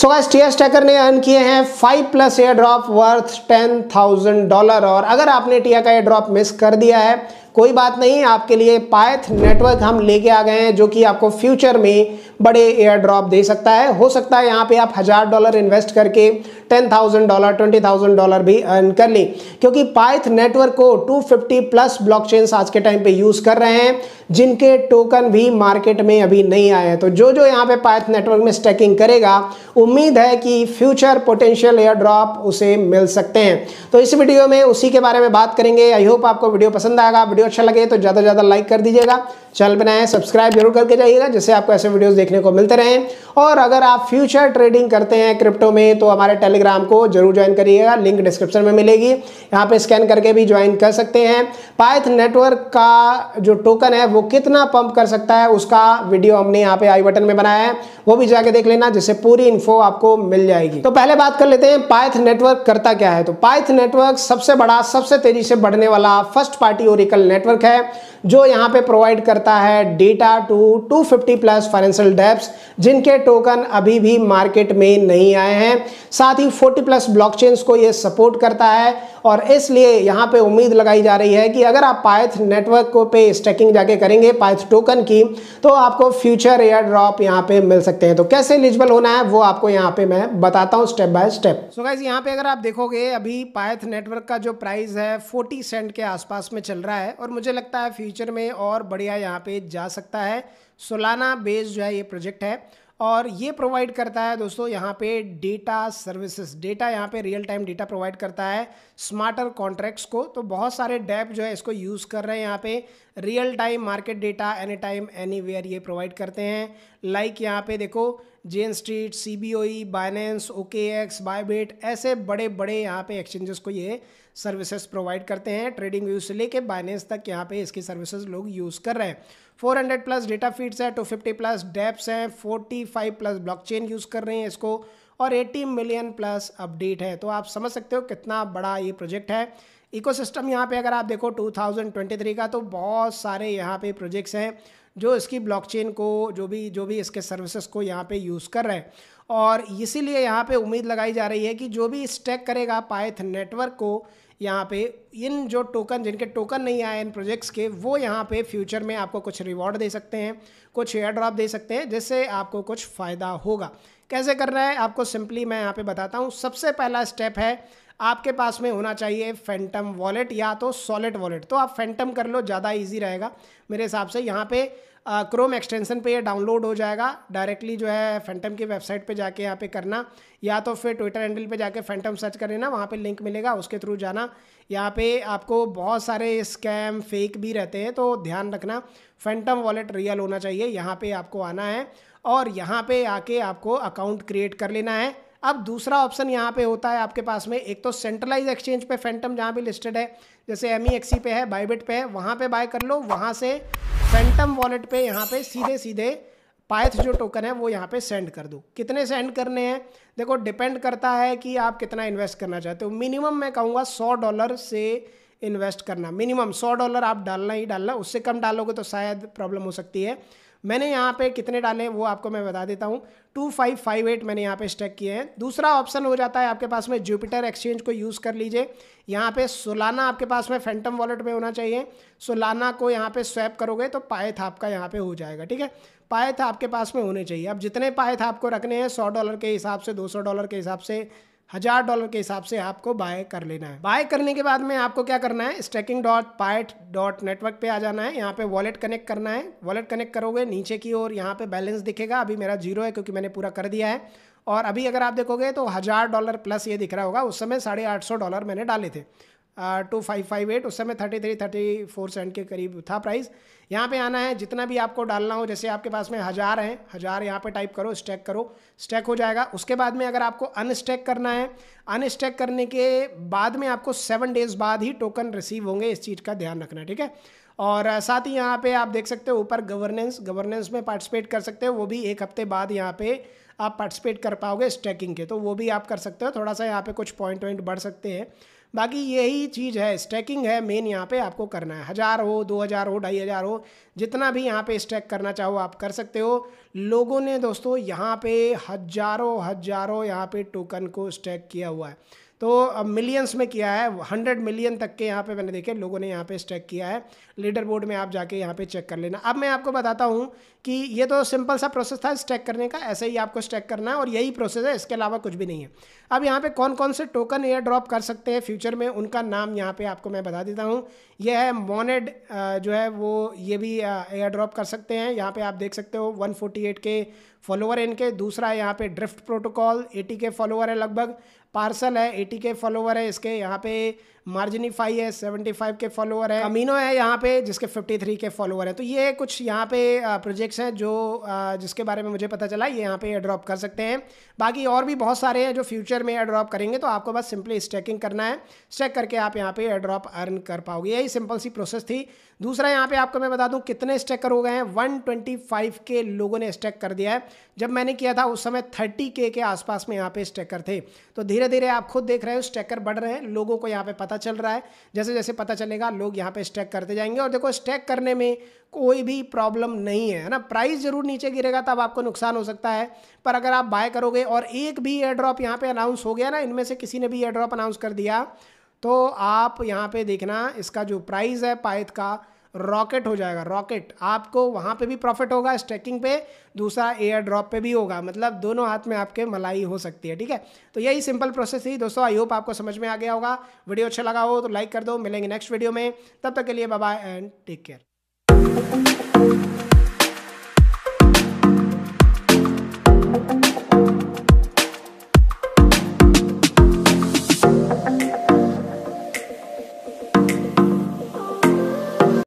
सो guys T staker ने earn किए हैं five plus airdrop worth ten thousand dollar और अगर आपने टिया का एयर ड्रॉप मिस कर दिया है कोई बात नहीं आपके लिए पायथ नेटवर्क हम लेके आ गए हैं जो कि आपको फ्यूचर में बड़े एयर ड्रॉप दे सकता है हो सकता है यहाँ पे आप हज़ार डॉलर इन्वेस्ट करके ten thousand dollar twenty thousand dollar भी अर्न कर लें क्योंकि पाइथ नेटवर्क को 250 प्लस ब्लॉकचेन्स आज के टाइम पे यूज़ कर रहे हैं जिनके टोकन भी मार्केट में अभी नहीं आए हैं तो जो जो यहाँ पे पाइथ नेटवर्क में स्टैकिंग करेगा उम्मीद है कि फ्यूचर पोटेंशियल एयर ड्रॉप उसे मिल सकते हैं तो इस वीडियो में उसी के बारे में बात करेंगे आई होप आपको वीडियो पसंद आएगा वीडियो अच्छा लगे तो ज़्यादा से ज़्यादा लाइक कर दीजिएगा चैनल बनाए सब्सक्राइब जरूर करके जाइएगा जिससे आपको ऐसे वीडियोस देखने को मिलते रहें और अगर आप फ्यूचर ट्रेडिंग करते हैं क्रिप्टो में तो हमारे टेलीग्राम को जरूर ज्वाइन करिएगा लिंक डिस्क्रिप्शन में मिलेगी यहाँ पर स्कैन करके भी ज्वाइन कर सकते हैं पाइथ नेटवर्क का जो टोकन है वो कितना पंप कर सकता है उसका वीडियो हमने यहाँ पे आई बटन में बनाया है वो भी जाके देख लेना जिससे पूरी इन्फो आपको मिल जाएगी तो पहले बात कर लेते हैं पाइथ नेटवर्क करता क्या है तो पाइथ नेटवर्क सबसे बड़ा सबसे तेजी से बढ़ने वाला first party oracle network network है जो यहाँ पे प्रोवाइड करता है data to 250 plus financial dapps जिनके टोकन अभी भी मार्केट में नहीं आए हैं साथ ही 40 प्लस ब्लॉकचेन्स को ये सपोर्ट करता है और इसलिए यहाँ पे उम्मीद लगाई जा रही है कि अगर आप पायथ नेटवर्क को पे स्टैकिंग जाके करेंगे पायथ टोकन की तो आपको फ्यूचर एयर ड्रॉप यहाँ पे मिल सकते हैं तो कैसे एलिजिबल होना है वो आपको यहाँ पे मैं बताता हूँ step by step so guys यहाँ पे अगर आप देखोगे अभी पायथ नेटवर्क का जो प्राइस है फोर्टी सेंट के आसपास में चल रहा है और मुझे लगता है फ्यूचर में और बढ़िया यहाँ पे जा सकता है सोलाना बेस्ड जो है ये प्रोजेक्ट है और ये प्रोवाइड करता है दोस्तों यहाँ पे डेटा सर्विसेज डेटा यहाँ पे रियल टाइम डेटा प्रोवाइड करता है स्मार्टर कॉन्ट्रैक्ट्स को तो बहुत सारे डैप जो है इसको यूज़ कर रहे हैं यहाँ पे real time market data any time anywhere ये प्रोवाइड करते हैं लाइक like यहाँ पे देखो Jane Street C B O E Binance OKX Bybit ऐसे बड़े बड़े यहाँ पे एक्सचेंजेस को ये सर्विसेज प्रोवाइड करते हैं ट्रेडिंग व्यू से लेके बाइनेंस तक यहाँ पे इसकी सर्विसेज लोग यूज़ कर रहे हैं 400 प्लस डेटा फीड्स है 250 प्लस डेप्स हैं 45 प्लस ब्लॉकचेन यूज़ कर रहे हैं इसको और 80 मिलियन प्लस अपडेट है तो आप समझ सकते हो कितना बड़ा ये प्रोजेक्ट है इकोसिस्टम यहाँ पे अगर आप देखो 2023 का तो बहुत सारे यहाँ पे प्रोजेक्ट्स हैं जो इसकी ब्लॉकचेन को जो भी जो भी इसके सर्विसेज को यहाँ पे यूज़ कर रहे हैं और इसीलिए यहाँ पे उम्मीद लगाई जा रही है कि जो भी स्टैक करेगा पाइथ नेटवर्क को यहाँ पे इन जो टोकन जिनके टोकन नहीं आए इन प्रोजेक्ट्स के वो यहाँ पे फ्यूचर में आपको कुछ रिवॉर्ड दे सकते हैं कुछ एयर ड्रॉप दे सकते हैं जिससे आपको कुछ फ़ायदा होगा कैसे करना है आपको सिंपली मैं यहाँ पे बताता हूँ सबसे पहला स्टेप है आपके पास में होना चाहिए फैंटम वॉलेट या तो सॉलिड वॉलेट तो आप फैंटम कर लो ज़्यादा ईजी रहेगा मेरे हिसाब से यहाँ पे क्रोम एक्सटेंशन पे ये डाउनलोड हो जाएगा डायरेक्टली जो है फैंटम की वेबसाइट पे जाके यहाँ पे करना या तो फिर ट्विटर हैंडल पे जाके फैंटम सर्च कर लेना वहाँ पे लिंक मिलेगा उसके थ्रू जाना यहाँ पे आपको बहुत सारे स्कैम फेक भी रहते हैं तो ध्यान रखना फैंटम वॉलेट रियल होना चाहिए यहाँ पर आपको आना है और यहाँ पर आके आपको अकाउंट क्रिएट कर लेना है अब दूसरा ऑप्शन यहाँ पे होता है आपके पास में एक तो सेंट्रलाइज एक्सचेंज पे फैंटम जहाँ भी लिस्टेड है जैसे एम e e पे है बाईबिट पे है वहाँ पे बाय कर लो वहाँ से फैंटम वॉलेट पे यहाँ पे सीधे सीधे पाइथ जो टोकन है वो यहाँ पे सेंड कर दो कितने सेंड करने हैं देखो डिपेंड करता है कि आप कितना इन्वेस्ट करना चाहते हो मिनिमम मैं कहूँगा सौ डॉलर से इन्वेस्ट करना मिनिमम सौ डॉलर आप डालना ही डालना उससे कम डालोगे तो शायद प्रॉब्लम हो सकती है मैंने यहाँ पे कितने डाले वो आपको मैं बता देता हूँ टू फाइव फाइव एट मैंने यहाँ पे स्टेक किए हैं दूसरा ऑप्शन हो जाता है आपके पास में जुपिटर एक्सचेंज को यूज़ कर लीजिए यहाँ पे सोलाना आपके पास में फैंटम वॉलेट में होना चाहिए सोलाना को यहाँ पे स्वैप करोगे तो पायथ आपका यहाँ पे हो जाएगा ठीक है पायथ आपके पास में होने चाहिए अब जितने पायथ आपको रखने हैं सौ डॉलर के हिसाब से दो डॉलर के हिसाब से हज़ार डॉलर के हिसाब से आपको बाय कर लेना है बाय करने के बाद में आपको क्या करना है staking dot Pyth dot network पे आ जाना है यहाँ पे वॉलेट कनेक्ट करना है वॉलेट कनेक्ट करोगे नीचे की ओर यहाँ पे बैलेंस दिखेगा अभी मेरा जीरो है क्योंकि मैंने पूरा कर दिया है और अभी अगर आप देखोगे तो हज़ार डॉलर प्लस ये दिख रहा होगा उस समय साढ़े आठ सौ डॉलर मैंने डाले थे टू फाइव फाइव एट उस समय thirty three thirty four cent के करीब था प्राइस यहाँ पे आना है जितना भी आपको डालना हो जैसे आपके पास में हज़ार हैं हज़ार यहाँ पे टाइप करो स्टैक करो स्टैक हो जाएगा उसके बाद में अगर आपको अनस्टैक करना है अनस्टैक करने के बाद में आपको सेवन डेज़ बाद ही टोकन रिसीव होंगे इस चीज़ का ध्यान रखना ठीक है और साथ ही यहाँ पे आप देख सकते हो ऊपर गवर्नेंस गवर्नेंस में पार्टिसिपेट कर सकते हो वो भी एक हफ्ते बाद यहाँ पे आप पार्टिसिपेट कर पाओगे स्टैकिंग के तो वो भी आप कर सकते हो थोड़ा सा यहाँ पे कुछ पॉइंट वॉइंट बढ़ सकते हैं बाकी यही चीज़ है स्टैकिंग है मेन यहाँ पे आपको करना है हज़ार हो दो हज़ार हो ढाई हज़ार हो जितना भी यहाँ पे स्टैक करना चाहो आप कर सकते हो लोगों ने दोस्तों यहाँ पे हज़ारों हज़ारों यहाँ पे टोकन को स्टैक किया हुआ है तो अब मिलियंस में किया है हंड्रेड मिलियन तक के यहाँ पे मैंने देखे लोगों ने यहाँ पे स्टेक किया है लीडर बोर्ड में आप जाके यहाँ पे चेक कर लेना अब मैं आपको बताता हूँ कि ये तो सिंपल सा प्रोसेस था स्टेक करने का ऐसे ही आपको स्टेक करना है और यही प्रोसेस है इसके अलावा कुछ भी नहीं है अब यहाँ पर कौन कौन से टोकन एयर ड्रॉप कर सकते हैं फ्यूचर में उनका नाम यहाँ पर आपको मैं बता देता हूँ यह है मोनेड जो है वो ये भी एयर ड्रॉप कर सकते हैं यहाँ पे आप देख सकते हो 148 के फॉलोअर इनके दूसरा यहाँ पे ड्रिफ्ट प्रोटोकॉल 80 के फॉलोअर है लगभग पार्सल है एटी के फॉलोवर है इसके यहाँ पे मार्जिनीफाई है सेवेंटी फाइव के फॉलोवर है अमीनो है यहाँ पे जिसके फिफ्टी थ्री के फॉलोवर है तो ये कुछ यहाँ पे प्रोजेक्ट्स हैं जो जिसके बारे में मुझे पता चला ये यहाँ पे ड्रॉप कर सकते हैं बाकी और भी बहुत सारे हैं जो फ्यूचर में ड्रॉप करेंगे तो आपको बस सिंपली स्टेकिंग करना है स्टेक करके आप यहाँ पे ड्रॉप अर्न कर पाओगे यही सिंपल सी प्रोसेस थी दूसरा यहाँ पे आपको मैं बता दूँ कितने स्टेकर हो गए हैं वन ट्वेंटी फाइव के लोगों ने स्टेक कर दिया है जब मैंने किया था उस समय थर्टी के आसपास में यहाँ पे स्टेकर थे तो धीरे धीरे आप खुद देख रहे हो स्टैकर बढ़ रहे हैं लोगों को यहाँ पे पता चल रहा है जैसे जैसे पता चलेगा लोग यहाँ पे स्टैक करते जाएंगे और देखो स्टैक करने में कोई भी प्रॉब्लम नहीं है ना प्राइस जरूर नीचे गिरेगा तब आपको नुकसान हो सकता है पर अगर आप बाय करोगे और एक भी एयर ड्रॉप यहाँ पर अनाउंस हो गया ना इनमें से किसी ने भी एयर ड्रॉप अनाउंस कर दिया तो आप यहाँ पर देखना इसका जो प्राइस है पाइथ का रॉकेट हो जाएगा रॉकेट आपको वहाँ पे भी प्रॉफिट होगा स्टैकिंग पे दूसरा एयर ड्रॉप पे भी होगा मतलब दोनों हाथ में आपके मलाई हो सकती है ठीक है तो यही सिंपल प्रोसेस ही दोस्तों आई होप आपको समझ में आ गया होगा वीडियो अच्छा लगा हो तो लाइक कर दो मिलेंगे नेक्स्ट वीडियो में तब तक के लिए बाय एंड टेक केयर